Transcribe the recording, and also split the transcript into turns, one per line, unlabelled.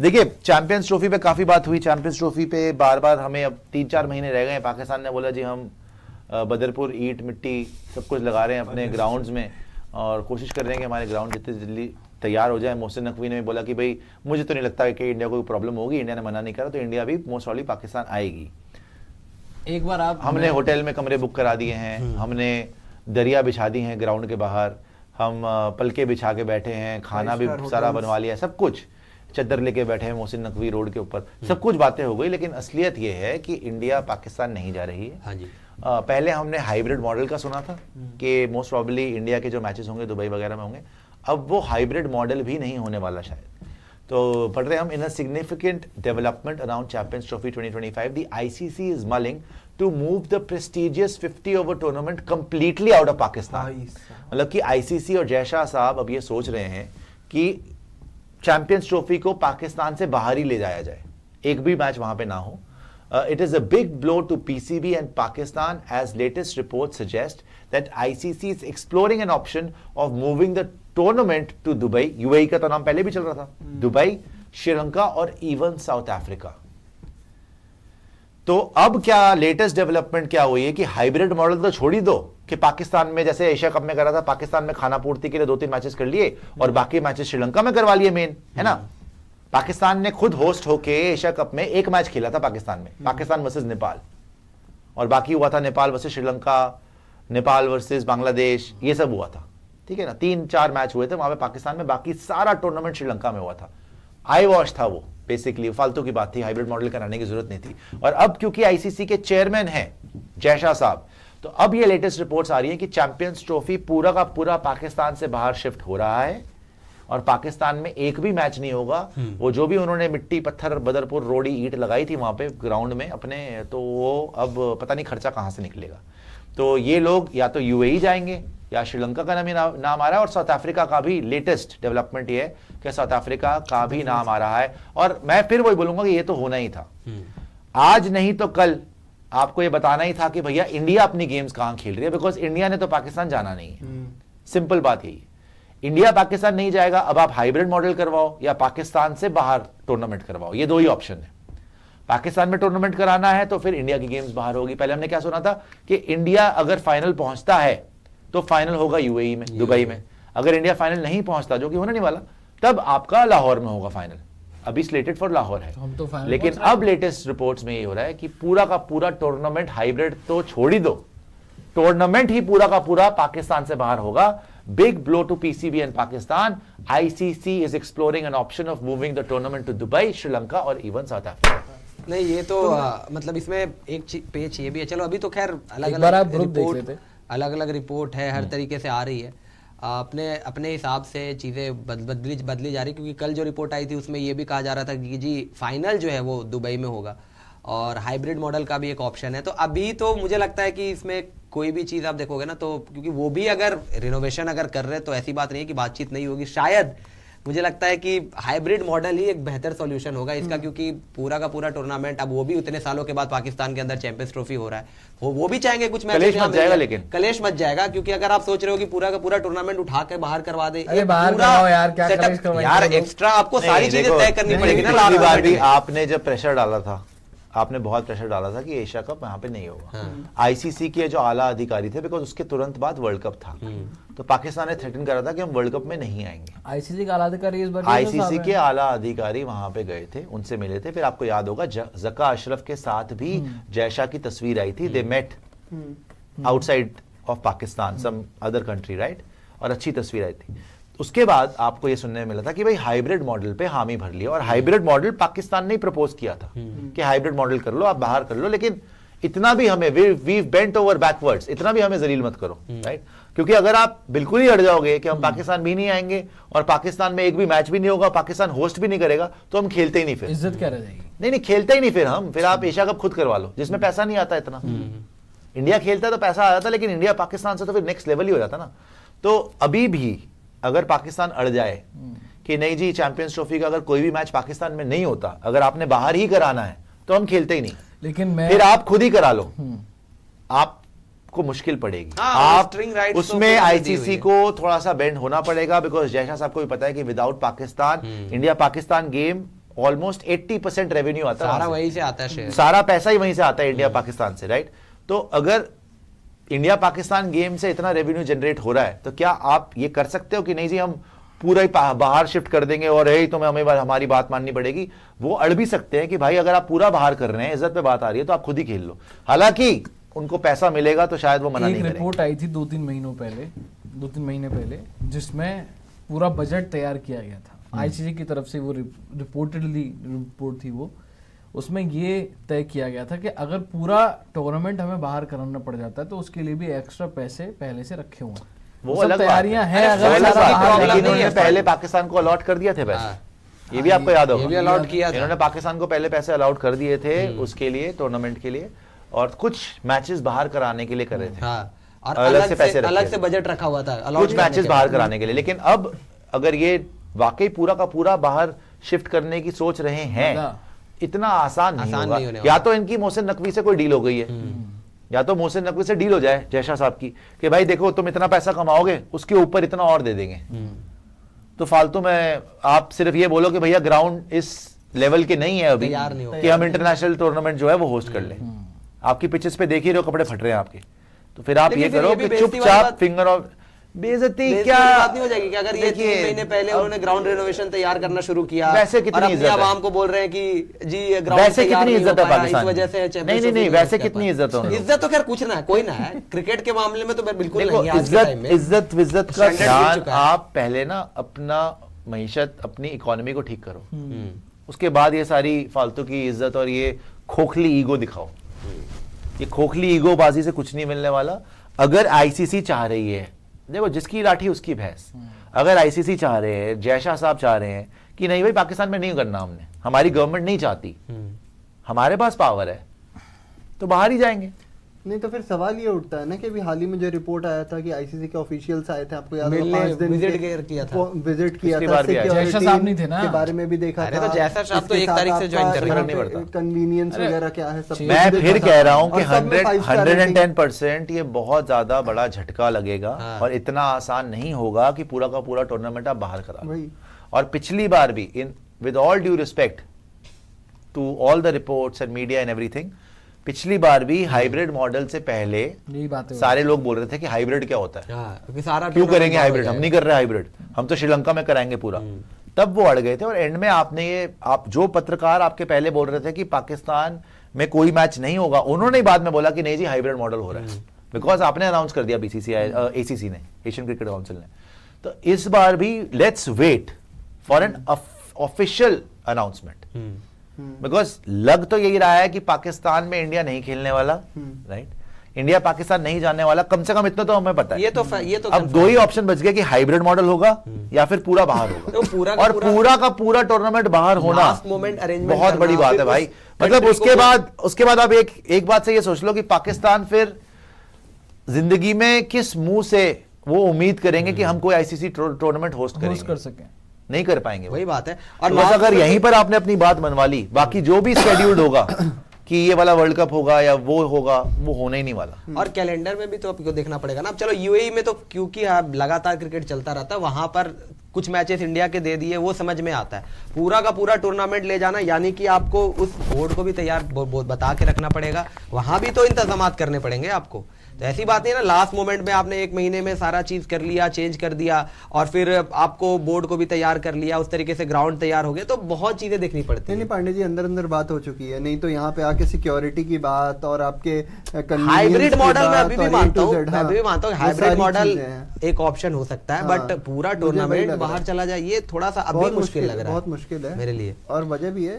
देखिए champions trophy पे काफ़ी बात हुई चैंपियंस ट्रॉफी पे बार बार हमें अब तीन चार महीने रह गए हैं पाकिस्तान ने बोला जी हम बदरपुर ईट मिट्टी सब कुछ लगा रहे हैं अपने ग्राउंड्स में और कोशिश कर रहे हैं कि हमारे ग्राउंड जितने जल्दी तैयार हो जाए मोहसिन नकवी ने भी बोला कि भाई मुझे तो नहीं लगता कि इंडिया को प्रॉब्लम होगी इंडिया ने मना नहीं करा तो इंडिया भी मोस्ट प्रॉब्ली पाकिस्तान आएगी
एक बार आप हमने होटल
में कमरे बुक करा दिए हैं हम्म। हमने दरिया बिछा दी हैं ग्राउंड के बाहर हम पलके बिछा के बैठे हैं खाना भी सारा बनवा लिया सब कुछ चद्दर लेके बैठे हैं मोहसिन नकवी रोड के ऊपर सब कुछ बातें हो गई लेकिन असलियत ये है कि इंडिया पाकिस्तान नहीं जा रही है हाँ जी आ, पहले हमने हाइब्रिड मॉडल का सुना था कि मोस्ट प्रॉबली इंडिया के जो मैचेस होंगे दुबई वगैरह में होंगे अब वो हाइब्रिड मॉडल भी नहीं होने वाला शायद तो पढ़ रहे हम in a significant development around Champions Trophy twenty the ICC is mulling to move the prestigious 50 over tournament completely out of Pakistan मतलब कि आईसीसी और जयशाह साहब अब ये सोच रहे हैं कि चैंपियंस ट्रॉफी को पाकिस्तान से बाहर ही ले जाया जाए एक भी मैच वहां पे ना हो it is a big blow to PCB and Pakistan as latest report suggest that ICC is exploring an option of moving the tournament to Dubai UAE का तो नाम पहले भी चल रहा था दुबई hmm. श्रीलंका और इवन साउथ अफ्रीका तो अब क्या लेटेस्ट डेवलपमेंट क्या हुई है कि हाइब्रिड मॉडल तो छोड़ ही दो कि पाकिस्तान में जैसे एशिया कप में करा था पाकिस्तान में खाना पूर्ति के लिए दो तीन मैचेस कर लिए और हम्म। बाकी मैचेस श्रीलंका में करवा लिए मेन है ना हम्म। पाकिस्तान ने खुद होस्ट होके एशिया कप में एक मैच खेला था पाकिस्तान में हम्म। पाकिस्तान वर्सेज नेपाल और बाकी हुआ था नेपाल वर्सेज श्रीलंका नेपाल वर्सेज बांग्लादेश ये सब हुआ था ठीक है ना तीन चार मैच हुए थे वहां पर पाकिस्तान में बाकी सारा टूर्नामेंट श्रीलंका में हुआ था आई वॉश था वो बेसिकली फालतू की बात थी हाइब्रिड मॉडल कराने की जरूरत नहीं थी और अब क्योंकि आईसीसी के चेयरमैन हैं जयशाह साहब तो अब ये लेटेस्ट रिपोर्ट्स आ रही है कि चैंपियंस ट्रॉफी पूरा का पूरा पाकिस्तान से बाहर शिफ्ट हो रहा है और पाकिस्तान में एक भी मैच नहीं होगा हम्म। वो जो भी उन्होंने मिट्टी पत्थर बदरपुर रोड़ी ईट लगाई थी वहां पे ग्राउंड में अपने तो वो अब पता नहीं खर्चा कहां से निकलेगा तो ये लोग या तो यूएई e जाएंगे या श्रीलंका का नाम नाम आ रहा है और साउथ अफ्रीका का भी लेटेस्ट डेवलपमेंट ये है कि साउथ अफ्रीका का भी नाम आ रहा है और मैं फिर वही बोलूंगा कि ये तो होना ही था हम्म। आज नहीं तो कल आपको ये बताना ही था कि भैया इंडिया अपनी गेम्स कहाँ खेल रही है बिकॉज इंडिया ने तो पाकिस्तान जाना नहीं है सिंपल हम्म। बात यही इंडिया पाकिस्तान नहीं जाएगा अब आप हाइब्रिड मॉडल करवाओ या पाकिस्तान से बाहर टूर्नामेंट करवाओ ये दो ही ऑप्शन है पाकिस्तान में टूर्नामेंट कराना है तो फिर इंडिया की गेम्स बाहर होगी पहले हमने क्या सुना था कि इंडिया अगर फाइनल पहुंचता है तो फाइनल होगा यूएई e में दुबई e में अगर इंडिया फाइनल नहीं पहुंचता जो कि होने नहीं वाला तब आपका लाहौर में होगा फाइनल अभी स्लेटेड फॉर लाहौर है तो
हम तो लेकिन अब
लेटेस्ट रिपोर्ट्स में ये हो रहा है कि पूरा का पूरा टूर्नामेंट हाइब्रिड तो छोड़ ही दो टूर्नामेंट ही पूरा का पूरा पाकिस्तान से बाहर होगा big blow to PCB and Pakistan ICC is exploring an option of moving the tournament to Dubai Sri Lanka और इवन साउथ अफ्रीका
नहीं ये तो, तो आ, मतलब इसमें एक पेज ये भी है चलो अभी तो खैर अलग अलग रिपोर्ट अलग अलग रिपोर्ट है हर हम्म। तरीके से आ रही है अपने अपने हिसाब से चीज़ें बदली बदली जा रही क्योंकि कल जो रिपोर्ट आई थी उसमें ये भी कहा जा रहा था कि जी फाइनल जो है वो दुबई में होगा और हाइब्रिड मॉडल का भी एक ऑप्शन है तो अभी तो मुझे लगता है कि इसमें कोई भी चीज़ आप देखोगे ना तो क्योंकि वो भी अगर रिनोवेशन अगर कर रहे हैं तो ऐसी बात नहीं है कि बातचीत नहीं होगी शायद मुझे लगता है कि हाइब्रिड मॉडल ही एक बेहतर सोल्यूशन होगा इसका हम्म। क्योंकि पूरा का पूरा टूर्नामेंट अब वो भी उतने सालों के बाद पाकिस्तान के अंदर चैंपियंस ट्रॉफी हो रहा है वो, वो भी चाहेंगे कुछ कलेश मच जाएगा लेकिन कलेश मच जाएगा क्योंकि अगर आप सोच रहे हो कि पूरा का पूरा टूर्नामेंट उठा के बाहर करवा दे यार एक्स्ट्रा आपको सारी चीजें तय करनी पड़ेगी ना
आपने जब प्रेशर डाला था आपने बहुत प्रेशर डाला था कि एशिया कप यहाँ पे नहीं होगा आईसीसी हाँ। के जो आला अधिकारी थे बिकॉज उसके तुरंत बाद वर्ल्ड कप था हम्म। तो पाकिस्तान ने थ्रेटन करा था कि हम वर्ल्ड कप में नहीं आएंगे
आईसीसी के आला अधिकारी इस बार आईसीसी के
आला अधिकारी वहां पे गए थे उनसे मिले थे फिर आपको याद होगा जका अशरफ के साथ भी हम्म। जयशाह की तस्वीर आई थी they met outside of Pakistan some other country right और अच्छी तस्वीर आई थी उसके बाद आपको यह सुनने में मिला था कि भाई हाइब्रिड मॉडल पे हामी भर लिया और हाइब्रिड मॉडल पाकिस्तान ने प्रपोज किया था हम्म। हम्म। कि हाइब्रिड मॉडल कर लो आप बाहर कर लो लेकिन इतना भी हमें वी बेंट ओवर बैकवर्ड्स इतना भी हमें जलील मत करो राइट हम्म। क्योंकि अगर आप बिल्कुल ही अड़ जाओगे कि हम पाकिस्तान भी नहीं आएंगे और पाकिस्तान में एक भी मैच भी नहीं होगा पाकिस्तान होस्ट भी नहीं करेगा तो हम खेलते ही नहीं फिर इज्जत क्या रह जाएगी नहीं नहीं खेलते ही नहीं फिर हम फिर आप एशिया कप खुद करवा लो जिसमें पैसा नहीं आता इतना इंडिया खेलता तो पैसा आ जाता लेकिन इंडिया पाकिस्तान से तो फिर नेक्स्ट लेवल ही हो जाता ना तो अभी भी अगर पाकिस्तान अड़ जाए हम्म। कि नहीं जी चैंपियंस ट्रॉफी का अगर कोई भी मैच पाकिस्तान में नहीं होता अगर आपने बाहर ही कराना है तो हम खेलते ही नहीं
लेकिन मैं फिर आप
खुद ही करा लो हम्म। आपको मुश्किल पड़ेगी हाँ, आप तो उसमें आईसीसी को थोड़ा सा बेंड होना पड़ेगा बिकॉज जैसा साहब को भी पता है कि without Pakistan India hmm. Pakistan game almost 80 percent revenue आता है सारा वहीं
से आता है सारा
पैसा ही वहीं से आता है इंडिया पाकिस्तान से राइट तो अगर इंडिया पाकिस्तान गेम से इतना रेवेन्यू जनरेट हो रहा है तो क्या आप ये कर सकते हो कि नहीं जी हम पूरा ही बाहर शिफ्ट कर देंगे और यही तो मैं हमें हमारी बात माननी पड़ेगी वो अड़ भी सकते हैं कि भाई अगर आप पूरा बाहर कर रहे हैं इज्जत पे बात आ रही है तो आप खुद ही खेल लो हालांकि उनको पैसा मिलेगा तो शायद वो मना एक नहीं
रिपोर्ट आई थी दो तीन महीनों पहले दो तीन महीने पहले जिसमें पूरा बजट तैयार किया गया था आईसीसी हम्म। की तरफ से वो रिपोर्टेडली रिपोर्ट थी वो उसमें ये तय किया गया था कि अगर पूरा टूर्नामेंट हमें बाहर कराना पड़ जाता है तो उसके लिए भी एक्स्ट्रा पैसे पहले से रखे हुए
वो अलग तैयारियां हैं अगर लेकिन पहले पाकिस्तान को अलॉट कर दिया थे पैसे हाँ। ये भी हाँ, आपको याद होगा ये भी अलॉट किया इन्होंने पाकिस्तान को पहले पैसे अलाउट कर दिए थे हम्म। उसके लिए टूर्नामेंट के लिए और कुछ मैचेस बाहर कराने के लिए कर रहे थे हाँ। और अलग से पैसे अलग से
बजट रखा हुआ था कुछ मैचेस बाहर कराने
के लिए लेकिन अब अगर ये वाकई पूरा का पूरा बाहर शिफ्ट करने की सोच रहे हैं इतना आसान नहीं आसान होगा नहीं होने या तो इनकी मोहसिन नकवी से कोई डील हो गई है हम्म। या तो मोहसिन नकवी से डील हो जाए जयशाह साहब की कि भाई देखो तुम इतना पैसा कमाओगे उसके ऊपर इतना और दे देंगे हम्म। तो फालतू में आप सिर्फ ये बोलो कि भैया ग्राउंड इस लेवल के नहीं है अभी कि हम इंटरनेशनल टूर्नामेंट जो है वो होस्ट कर हम्म। लें आपकी पिचेस पे देख ही रहे हो कपड़े फट रहे हैं आपके तो फिर आप ये करो कि चुपचाप फिंगर ऑफ बेजती क्या बात नहीं हो
जाएगी अगर ये तीन महीने पहले उन्होंने ग्राउंड रेनोवेशन तैयार करना शुरू किया वैसे कितनी इज्जत आवाम को बोल रहे हैं कि जी ग्राउंड वैसे कितनी इज्जत है पाकिस्तान इस वजह से नहीं नहीं नहीं वैसे कितनी इज्जत हो इज्जत तो खैर कुछ ना कोई ना है
क्रिकेट के मामले में तो
बिल्कुल इज्जत इज्जत
विज्जत का ख्याल आप पहले ना अपना मीशत अपनी इकोनॉमी को ठीक करो हम्म। हम्म। उसके बाद ये सारी फालतू की इज्जत और ये खोखली ईगो दिखाओ हम्म। ये खोखली ईगोबाजी से कुछ नहीं मिलने वाला अगर आईसीसी चाह रही है देखो जिसकी लाठी उसकी भैंस अगर आईसीसी चाह रहे हैं जयशाह साहब चाह रहे हैं कि नहीं भाई पाकिस्तान में नहीं करना हमने हमारी गवर्नमेंट नहीं चाहती हम्म। हमारे पास पावर है तो बाहर ही
जाएंगे नहीं तो फिर सवाल ये उठता है ना कि अभी हाल ही में जो रिपोर्ट आया था कि आईसीसी के ऑफिशियल्स आए थे आपको याद होगा पांच दिन विजिट किया था विजिट किया था जैसा साहब नहीं थे ना के बारे में भी देखा तो था तो जैसा साहब तो एक तारीख से ज्वाइन करना नहीं पड़ता कन्वीनियंस वगैरह क्या है सब मैं फिर कह रहा हूँ कि 110%
ये बहुत ज्यादा बड़ा झटका लगेगा हाँ। और इतना आसान नहीं होगा कि पूरा का पूरा टूर्नामेंट आप बाहर करा और पिछली बार भी in with all due respect to all the reports and media and everything पिछली बार भी हाइब्रिड हम्म। मॉडल से पहले सारे लोग बोल रहे थे कि हाइब्रिड क्या होता है आ, हाँ,
सारा क्यों करेंगे हाइब्रिड हम
नहीं कर रहे हाइब्रिड हम तो श्रीलंका में कराएंगे पूरा हम्म। तब वो अड़ गए थे और एंड में आपने ये आप जो पत्रकार आपके पहले बोल रहे थे कि पाकिस्तान में कोई मैच नहीं होगा उन्होंने बाद में बोला कि नहीं जी हाइब्रिड मॉडल हो रहा है बिकॉज हम्म। आपने अनाउंस कर दिया बीसीसीआई एसीसी ने एशियन क्रिकेट काउंसिल ने तो इस बार भी let's wait for an official announcement because लग तो यही रहा है कि पाकिस्तान में इंडिया नहीं खेलने वाला राइट हम्म। इंडिया पाकिस्तान नहीं जाने वाला कम से कम इतना तो हमें पता है ये तो ये तो अब दो ही ऑप्शन बच गए कि हाइब्रिड मॉडल होगा हम्म। या फिर पूरा बाहर होगा तो पूरा और पूरा, पूरा का पूरा टूर्नामेंट बाहर होना
मोमेंट अरेंजमेंट बहुत बड़ी बात है भाई मतलब उसके बाद
उसके बाद आप एक एक बात से ये सोच लो कि पाकिस्तान फिर जिंदगी में किस मुंह से वो उम्मीद करेंगे कि हम्म। हम कोई आईसीसी टूर्नामेंट होस्ट कर सकें नहीं कर पाएंगे वही बात है और तो अगर यहीं तो- पर आपने अपनी बात मनवा ली बाकी जो भी स्केड्यूल्ड होगा कि ये वाला वर्ल्ड कप होगा या वो होगा वो होने ही नहीं वाला
हम्म। और कैलेंडर में भी तो आपको देखना पड़ेगा ना चलो यूएई e में तो क्योंकि हाँ, लगातार क्रिकेट चलता रहता है वहां पर कुछ मैचेस इंडिया के दे दिए वो समझ में आता है पूरा का पूरा टूर्नामेंट ले जाना यानी कि आपको उस बोर्ड को भी तैयार बता के रखना पड़ेगा वहां भी तो इंतजाम करने पड़ेंगे आपको तो ऐसी बात नहीं ना लास्ट मोमेंट में आपने एक महीने में सारा चीज कर लिया चेंज कर दिया और फिर आपको बोर्ड को भी तैयार कर लिया उस तरीके से ग्राउंड तैयार हो गया तो बहुत चीजें देखनी पड़ती है पांडे जी अंदर अंदर बात हो चुकी है नहीं तो यहाँ पे आके सिक्योरिटी की बात और आपके हाइब्रिड मॉडल में अभी भी मानता हूँ अभी भी हाँ, मानता हूँ हाइब्रिड मॉडल एक ऑप्शन हो सकता है बट हाँ, पूरा टूर्नामेंट बाहर चला जाए ये थोड़ा सा अभी मुश्किल लग रहा है बहुत मुश्किल है मेरे लिए और वजह भी है